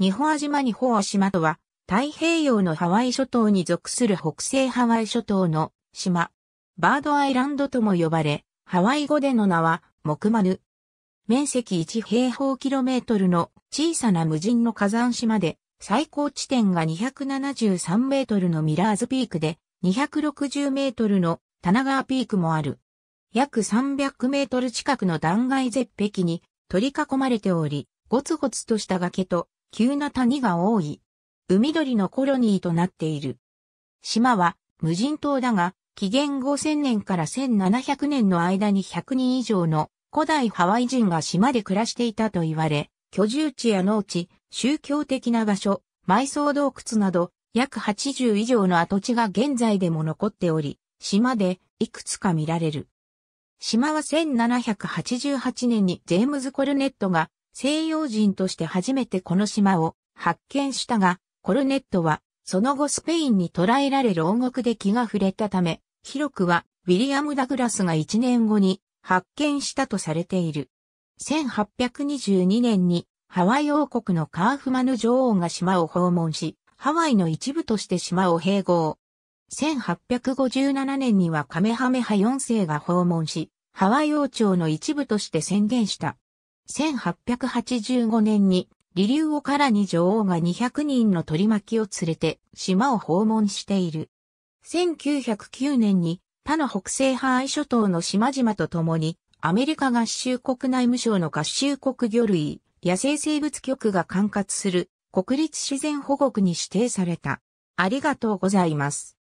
日本島日ホア島とは、太平洋のハワイ諸島に属する北西ハワイ諸島の島。バードアイランドとも呼ばれ、ハワイ語での名は、モクマヌ。面積1平方キロメートルの小さな無人の火山島で、最高地点が273メートルのミラーズピークで、260メートルの棚川ピークもある。約300メートル近くの断崖絶壁に取り囲まれており、ゴツゴツとした崖と急な谷が多い。海鳥のコロニーとなっている。島は無人島だが、紀元5000年から1700年の間に100人以上の古代ハワイ人が島で暮らしていたと言われ、居住地や農地、宗教的な場所、埋葬洞窟など、約80以上の跡地が現在でも残っており、島でいくつか見られる。島は1788年にジェームズ・コルネットが西洋人として初めてこの島を発見したが、コルネットは、その後スペインに捕らえられ牢獄で気が触れたため、広くはウィリアム・ダグラスが1年後に発見したとされている。1822年にハワイ王国のカーフマヌ女王が島を訪問し、ハワイの一部として島を併合。1857年にはカメハメハ4世が訪問し、ハワイ王朝の一部として宣言した。1885年にリリュウオカラに女王が200人の取り巻きを連れて島を訪問している。1909年に他の北西ハワイ諸島の島々と共にアメリカ合衆国内務省の合衆国魚類野生生物局が管轄する国立自然保護区に指定された。ありがとうございます。